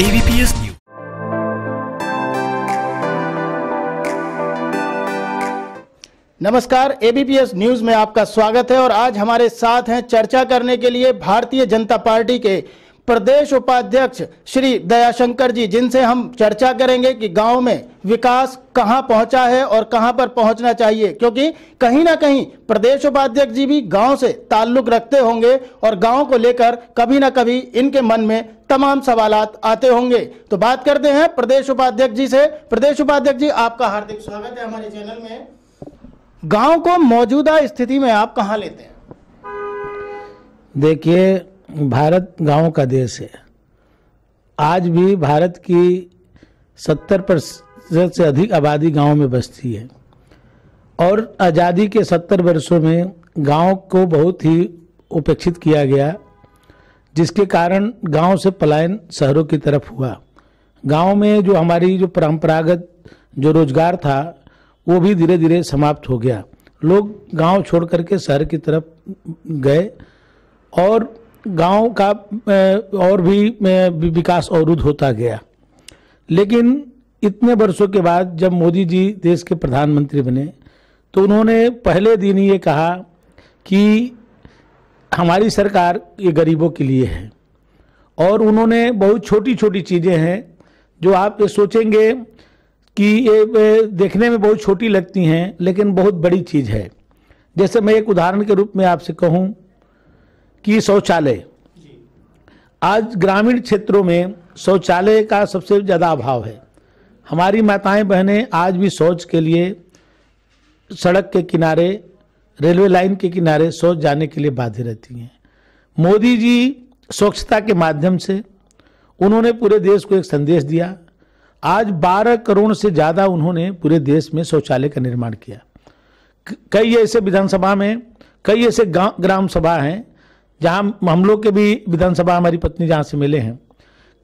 ABPS news नमस्कार ABPS news में आपका स्वागत है और आज हमारे साथ हैं चर्चा करने के लिए भारतीय जनता पार्टी के प्रदेश उपाध्यक्ष श्री दयाशंकर जी जिनसे हम चर्चा करेंगे कि गांव में विकास कहां पहुंचा है और कहां पर पहुंचना चाहिए क्योंकि कहीं ना कहीं प्रदेश उपाध्यक्ष जी भी गांव से ताल्लुक रखते होंगे और गांव को लेकर कभी ना कभी इनके मन में तमाम सवाल आते होंगे तो बात करते हैं प्रदेश उपाध्यक्ष जी से प्रदेश उपाध्यक्ष जी आपका हार्दिक स्वागत है हमारे चैनल में गांव को मौजूदा स्थिति में आप कहा लेते हैं देखिए भारत गांव का देश है आज भी भारत की सत्तर प्रतिशत से अधिक आबादी गांव में बसती है और आज़ादी के सत्तर वर्षों में गांव को बहुत ही उपेक्षित किया गया जिसके कारण गांव से पलायन शहरों की तरफ हुआ गांव में जो हमारी जो परंपरागत जो रोजगार था वो भी धीरे धीरे समाप्त हो गया लोग गांव छोड़ करके शहर की तरफ गए और गांव का और भी विकास अवरुद्ध होता गया लेकिन इतने वर्षों के बाद जब मोदी जी देश के प्रधानमंत्री बने तो उन्होंने पहले दिन ये कहा कि हमारी सरकार ये गरीबों के लिए है और उन्होंने बहुत छोटी छोटी चीज़ें हैं जो आप ये सोचेंगे कि ये देखने में बहुत छोटी लगती हैं लेकिन बहुत बड़ी चीज़ है जैसे मैं एक उदाहरण के रूप में आपसे कहूँ कि शौचालय आज ग्रामीण क्षेत्रों में शौचालय का सबसे ज़्यादा अभाव है हमारी माताएं बहनें आज भी शौच के लिए सड़क के किनारे रेलवे लाइन के किनारे शौच जाने के लिए बाध्य रहती हैं मोदी जी स्वच्छता के माध्यम से उन्होंने पूरे देश को एक संदेश दिया आज 12 करोड़ से ज़्यादा उन्होंने पूरे देश में शौचालय का निर्माण किया कई ऐसे विधानसभा में कई ऐसे ग्राम सभा हैं जहाँ हम लोग के भी विधानसभा हमारी पत्नी जहाँ से मिले हैं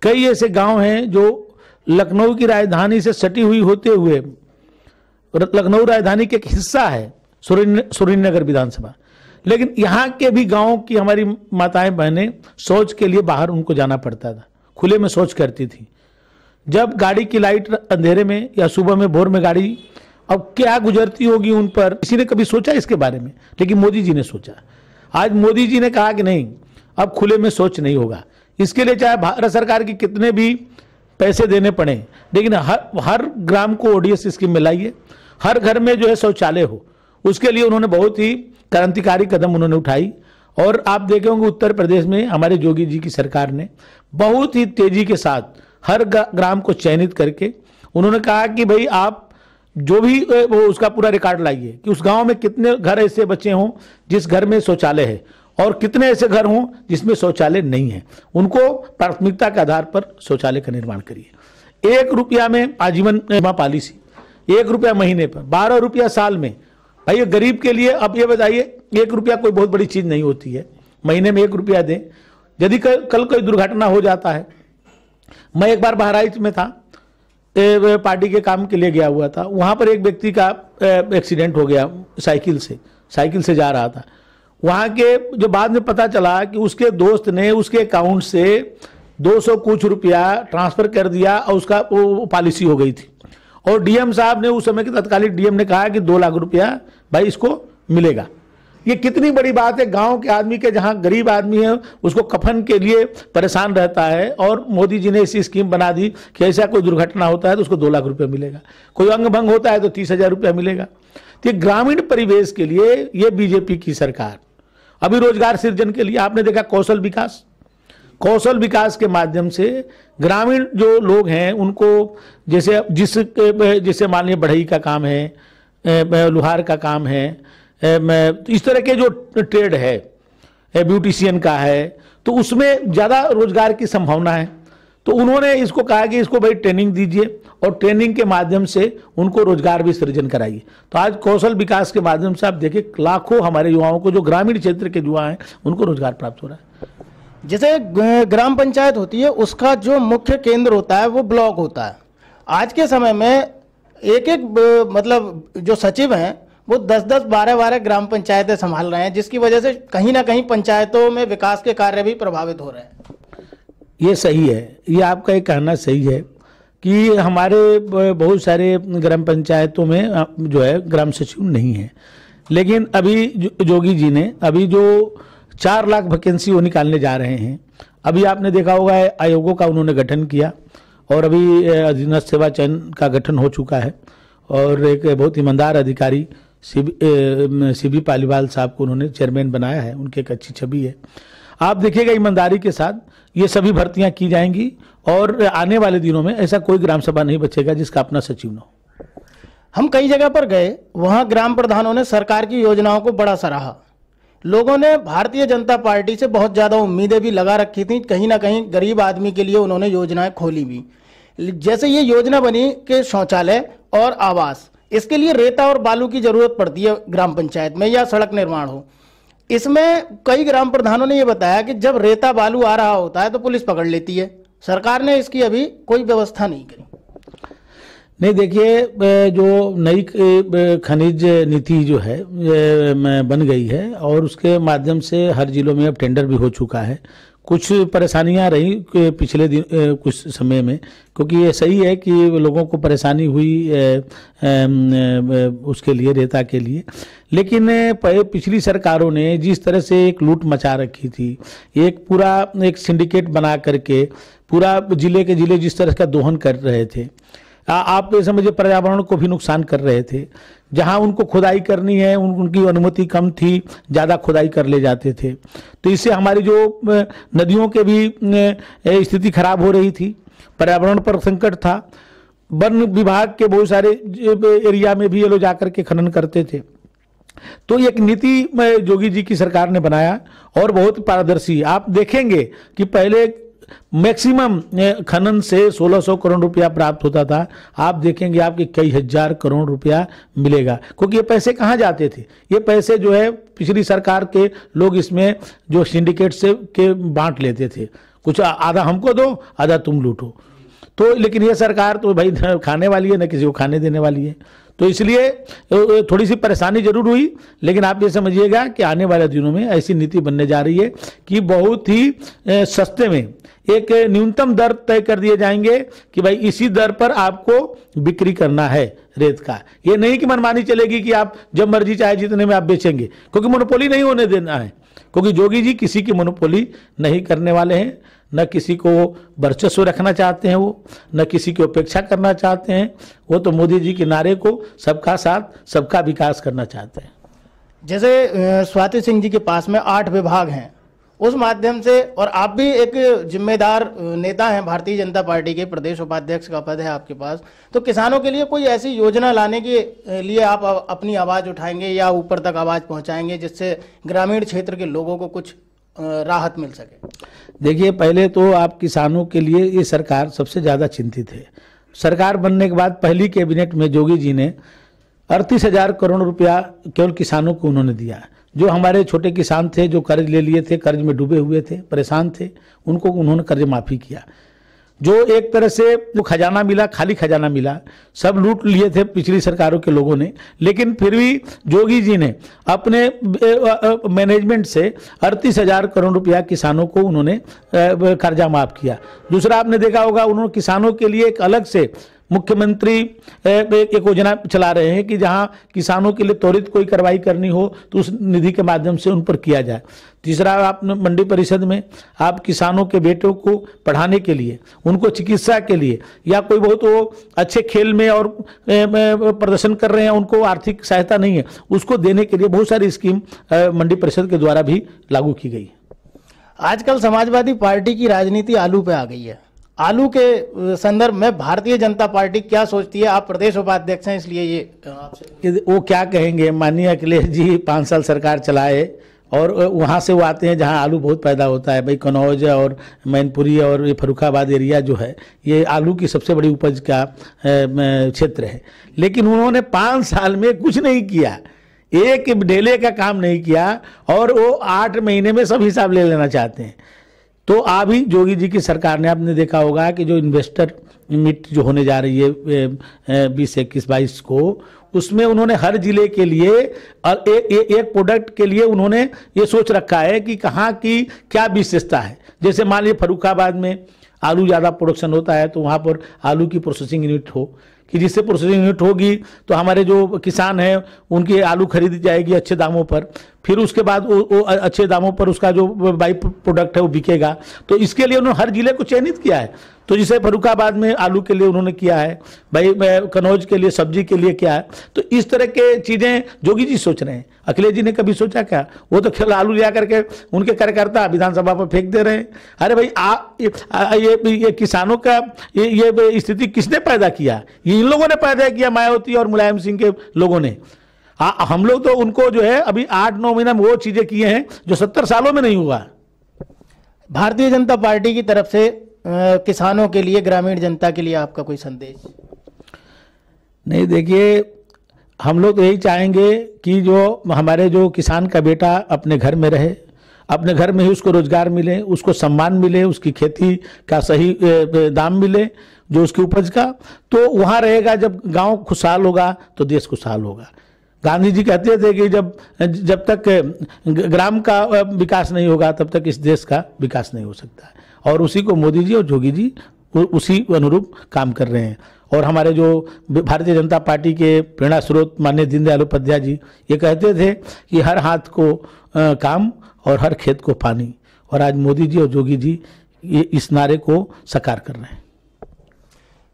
कई ऐसे गांव हैं जो लखनऊ की राजधानी से सटी हुई होते हुए लखनऊ राजधानी के एक हिस्सा है सुरेंद्रनगर विधानसभा लेकिन यहाँ के भी गाँव की हमारी माताएं बहनें शौच के लिए बाहर उनको जाना पड़ता था खुले में शौच करती थी जब गाड़ी की लाइट अंधेरे में या सुबह में भोर में गाड़ी अब क्या गुजरती होगी उन पर किसी ने कभी सोचा इसके बारे में लेकिन मोदी जी ने सोचा आज मोदी जी ने कहा कि नहीं अब खुले में सोच नहीं होगा इसके लिए चाहे भारत सरकार की कितने भी पैसे देने पड़े लेकिन हर हर ग्राम को ओडीएस स्कीम में लाइए हर घर में जो है शौचालय हो उसके लिए उन्होंने बहुत ही क्रांतिकारी कदम उन्होंने उठाई और आप देखे होंगे उत्तर प्रदेश में हमारे जोगी जी की सरकार ने बहुत ही तेजी के साथ हर ग्राम को चयनित करके उन्होंने कहा कि भाई आप जो भी वो उसका पूरा रिकॉर्ड लाइए कि उस गांव में कितने घर ऐसे बच्चे हों जिस घर में शौचालय है और कितने ऐसे घर हों जिसमें शौचालय नहीं है उनको प्राथमिकता के आधार पर शौचालय का निर्माण करिए एक रुपया में आजीवन बीमा पॉलिसी एक रुपया महीने पर बारह रुपया साल में भाई ये गरीब के लिए आप ये बताइए एक रुपया कोई बहुत बड़ी चीज नहीं होती है महीने में एक रुपया दें यदि कल, कल कोई दुर्घटना हो जाता है मैं एक बार बहराइच में था पार्टी के काम के लिए गया हुआ था वहां पर एक व्यक्ति का एक्सीडेंट हो गया साइकिल से साइकिल से जा रहा था वहां के जो बाद में पता चला कि उसके दोस्त ने उसके अकाउंट से 200 कुछ रुपया ट्रांसफ़र कर दिया और उसका वो पॉलिसी हो गई थी और डीएम साहब ने उस समय के तत्कालीन डीएम ने कहा कि दो लाख रुपया भाई इसको मिलेगा ये कितनी बड़ी बात है गांव के आदमी के जहां गरीब आदमी है उसको कफन के लिए परेशान रहता है और मोदी जी ने ऐसी स्कीम बना दी कि ऐसा कोई दुर्घटना होता है तो उसको दो लाख रुपया मिलेगा कोई अंग भंग होता है तो तीस हजार रुपया मिलेगा तो ये ग्रामीण परिवेश के लिए ये बीजेपी की सरकार अभी रोजगार सृजन के लिए आपने देखा कौशल विकास कौशल विकास के माध्यम से ग्रामीण जो लोग हैं उनको जैसे जिस जैसे मान लीजिए बढ़ई का काम है लुहार का काम है इस तरह के जो ट्रेड है ब्यूटिशियन का है तो उसमें ज़्यादा रोजगार की संभावना है तो उन्होंने इसको कहा कि इसको भाई ट्रेनिंग दीजिए और ट्रेनिंग के माध्यम से उनको रोजगार भी सृजन कराइए तो आज कौशल विकास के माध्यम से आप देखिए लाखों हमारे युवाओं को जो ग्रामीण क्षेत्र के युवा हैं उनको रोजगार प्राप्त हो रहा है जैसे ग्राम पंचायत होती है उसका जो मुख्य केंद्र होता है वो ब्लॉक होता है आज के समय में एक एक मतलब जो सचिव हैं वो 10-10, 12-12 ग्राम पंचायतें संभाल रहे हैं जिसकी वजह से कहीं ना कहीं पंचायतों में विकास के कार्य भी प्रभावित हो रहे हैं ये सही है ये आपका एक कहना सही है कि हमारे बहुत सारे ग्राम पंचायतों में जो है ग्राम सचिव नहीं है लेकिन अभी जोगी जी ने अभी जो चार लाख वैकेंसी वो निकालने जा रहे हैं अभी आपने देखा होगा आयोगों का उन्होंने गठन किया और अभी अधीन सेवा चयन का गठन हो चुका है और एक बहुत ईमानदार अधिकारी सी बी पालीवाल साहब को उन्होंने चेयरमैन बनाया है उनकी एक अच्छी छवि है आप देखिएगा ईमानदारी के साथ ये सभी भर्तियां की जाएंगी और आने वाले दिनों में ऐसा कोई ग्राम सभा नहीं बचेगा जिसका अपना सचिव न हो हम कई जगह पर गए वहाँ ग्राम प्रधानों ने सरकार की योजनाओं को बड़ा सराहा लोगों ने भारतीय जनता पार्टी से बहुत ज़्यादा उम्मीदें भी लगा रखी थी कहीं ना कहीं गरीब आदमी के लिए उन्होंने योजनाएं खोली भी जैसे ये योजना बनी कि शौचालय और आवास इसके लिए रेता और बालू की जरूरत पड़ती है ग्राम पंचायत में या सड़क निर्माण हो इसमें कई ग्राम प्रधानों ने यह बताया कि जब रेता बालू आ रहा होता है तो पुलिस पकड़ लेती है सरकार ने इसकी अभी कोई व्यवस्था नहीं करी नहीं देखिए जो नई खनिज नीति जो है बन गई है और उसके माध्यम से हर जिलों में अब टेंडर भी हो चुका है कुछ परेशानियां रही पिछले दिन कुछ समय में क्योंकि ये सही है कि लोगों को परेशानी हुई उसके लिए रेता के लिए लेकिन पिछली सरकारों ने जिस तरह से एक लूट मचा रखी थी एक पूरा एक सिंडिकेट बना करके पूरा जिले के जिले जिस तरह का दोहन कर रहे थे आप तो समझिए पर्यावरण को भी नुकसान कर रहे थे जहां उनको खुदाई करनी है उन, उनकी अनुमति कम थी ज़्यादा खुदाई कर ले जाते थे तो इससे हमारी जो नदियों के भी स्थिति खराब हो रही थी पर्यावरण पर संकट था वन विभाग के बहुत सारे एरिया में भी ये लोग जाकर के खनन करते थे तो एक नीति जोगी जी की सरकार ने बनाया और बहुत पारदर्शी आप देखेंगे कि पहले मैक्सिमम खनन से 1600 करोड़ रुपया प्राप्त होता था आप देखेंगे आपके कई हजार करोड़ रुपया मिलेगा क्योंकि ये पैसे कहाँ जाते थे ये पैसे जो है पिछली सरकार के लोग इसमें जो सिंडिकेट से के बांट लेते थे कुछ आधा हमको दो आधा तुम लूटो तो लेकिन ये सरकार तो भाई खाने वाली है ना किसी को खाने देने वाली है तो इसलिए थोड़ी सी परेशानी जरूर हुई लेकिन आप ये समझिएगा कि आने वाले दिनों में ऐसी नीति बनने जा रही है कि बहुत ही सस्ते में एक न्यूनतम दर तय कर दिए जाएंगे कि भाई इसी दर पर आपको बिक्री करना है रेत का ये नहीं कि मनमानी चलेगी कि आप जब मर्जी चाहे जितने में आप बेचेंगे क्योंकि मोनोपोली नहीं होने देना है क्योंकि जोगी जी किसी की मोनोपोली नहीं करने वाले हैं न किसी को वर्चस्व रखना चाहते हैं वो न किसी की उपेक्षा करना चाहते हैं वो तो मोदी जी के नारे को सबका साथ सबका विकास करना चाहते हैं जैसे स्वाति सिंह जी के पास में आठ विभाग हैं उस माध्यम से और आप भी एक जिम्मेदार नेता हैं भारतीय जनता पार्टी के प्रदेश उपाध्यक्ष का पद है आपके पास तो किसानों के लिए कोई ऐसी योजना लाने के लिए आप अपनी आवाज़ उठाएंगे या ऊपर तक आवाज़ पहुंचाएंगे जिससे ग्रामीण क्षेत्र के लोगों को कुछ राहत मिल सके देखिए पहले तो आप किसानों के लिए ये सरकार सबसे ज़्यादा चिंतित है सरकार बनने के बाद पहली कैबिनेट में जोगी जी ने अड़तीस हज़ार करोड़ रुपया केवल किसानों को उन्होंने दिया है जो हमारे छोटे किसान थे जो कर्ज ले लिए थे कर्ज में डूबे हुए थे परेशान थे उनको उन्होंने कर्ज माफ़ी किया जो एक तरह से जो खजाना मिला खाली खजाना मिला सब लूट लिए थे पिछली सरकारों के लोगों ने लेकिन फिर भी जोगी जी ने अपने मैनेजमेंट से अड़तीस हजार करोड़ रुपया किसानों को उन्होंने कर्जा माफ़ किया दूसरा आपने देखा होगा उन्होंने किसानों के लिए एक अलग से मुख्यमंत्री एक योजना चला रहे हैं कि जहाँ किसानों के लिए त्वरित कोई कार्रवाई करनी हो तो उस निधि के माध्यम से उन पर किया जाए तीसरा आपने मंडी परिषद में आप किसानों के बेटों को पढ़ाने के लिए उनको चिकित्सा के लिए या कोई बहुत वो अच्छे खेल में और प्रदर्शन कर रहे हैं उनको आर्थिक सहायता नहीं है उसको देने के लिए बहुत सारी स्कीम मंडी परिषद के द्वारा भी लागू की गई आजकल समाजवादी पार्टी की राजनीति आलू पे आ गई है आलू के संदर्भ में भारतीय जनता पार्टी क्या सोचती है आप प्रदेश उपाध्यक्ष हैं इसलिए ये आपसे वो क्या कहेंगे माननीय अखिलेश जी पाँच साल सरकार चलाए और वहाँ से वो आते हैं जहाँ आलू बहुत पैदा होता है भाई कन्नौज और मैनपुरी और ये फरुखाबाद एरिया जो है ये आलू की सबसे बड़ी उपज का क्षेत्र है लेकिन उन्होंने पाँच साल में कुछ नहीं किया एक ढेले का काम नहीं किया और वो आठ महीने में सब हिसाब ले लेना चाहते हैं तो अभी जोगी जी की सरकार ने आपने देखा होगा कि जो इन्वेस्टर मीट जो होने जा रही है बीस इक्कीस बाईस को उसमें उन्होंने हर जिले के लिए और ए, ए, एक प्रोडक्ट के लिए उन्होंने ये सोच रखा है कि कहाँ की क्या विशेषता है जैसे मान लीजिए फरुखाबाद में आलू ज़्यादा प्रोडक्शन होता है तो वहाँ पर आलू की प्रोसेसिंग यूनिट हो कि जिससे प्रोसेसिंग यूनिट होगी तो हमारे जो किसान हैं उनकी आलू खरीदी जाएगी अच्छे दामों पर फिर उसके बाद वो, वो अच्छे दामों पर उसका जो बाई प्रोडक्ट है वो बिकेगा तो इसके लिए उन्होंने हर जिले को चयनित किया है तो जिसे फरुखाबाद में आलू के लिए उन्होंने किया है भाई कनौज के लिए सब्जी के लिए क्या है तो इस तरह के चीज़ें जोगी जी सोच रहे हैं अखिलेश जी ने कभी सोचा क्या वो तो खेल आलू लिया करके उनके कार्यकर्ता विधानसभा पर फेंक दे रहे हैं अरे भाई आ, ये, आ, ये, ये किसानों का ये, ये स्थिति किसने पैदा किया ये इन लोगों ने पैदा किया मायावती और मुलायम सिंह के लोगों ने आ, हम लोग तो उनको जो है अभी आठ नौ महीना में वो चीज़ें किए हैं जो सत्तर सालों में नहीं हुआ भारतीय जनता पार्टी की तरफ से किसानों के लिए ग्रामीण जनता के लिए आपका कोई संदेश नहीं देखिए हम लोग यही चाहेंगे कि जो हमारे जो किसान का बेटा अपने घर में रहे अपने घर में ही उसको रोजगार मिले उसको सम्मान मिले उसकी खेती का सही दाम मिले जो उसकी उपज का तो वहाँ रहेगा जब गांव खुशहाल होगा तो देश खुशहाल होगा गांधी जी कहते थे कि जब जब तक ग्राम का विकास नहीं होगा तब तक इस देश का विकास नहीं हो सकता और उसी को मोदी जी और जोगी जी उसी अनुरूप काम कर रहे हैं और हमारे जो भारतीय जनता पार्टी के प्रेरणा स्रोत मान्य दीनदयाल उपाध्याय जी ये कहते थे कि हर हाथ को काम और हर खेत को पानी और आज मोदी जी और जोगी जी ये इस नारे को साकार कर रहे हैं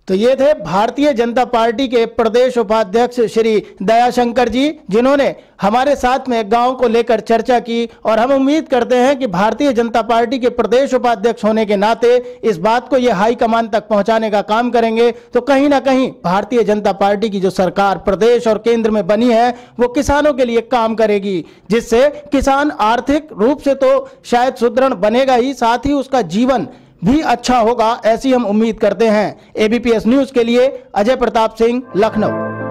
तो ये थे भारतीय जनता पार्टी के प्रदेश उपाध्यक्ष श्री दयाशंकर जी जिन्होंने हमारे साथ में गांव को लेकर चर्चा की और हम उम्मीद करते हैं कि भारतीय जनता पार्टी के प्रदेश उपाध्यक्ष होने के नाते इस बात को ये हाईकमान तक पहुंचाने का काम करेंगे तो कहीं ना कहीं भारतीय जनता पार्टी की जो सरकार प्रदेश और केंद्र में बनी है वो किसानों के लिए काम करेगी जिससे किसान आर्थिक रूप से तो शायद सुदृढ़ बनेगा ही साथ ही उसका जीवन भी अच्छा होगा ऐसी हम उम्मीद करते हैं एबीपीएस न्यूज़ के लिए अजय प्रताप सिंह लखनऊ